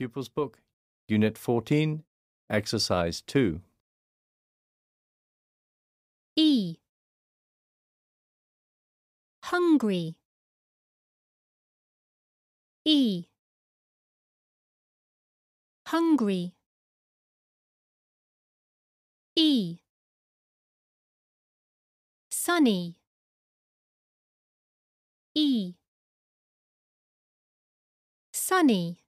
Pupil's Book, Unit 14, Exercise 2. E. Hungry. E. Hungry. E. Sunny. E. Sunny.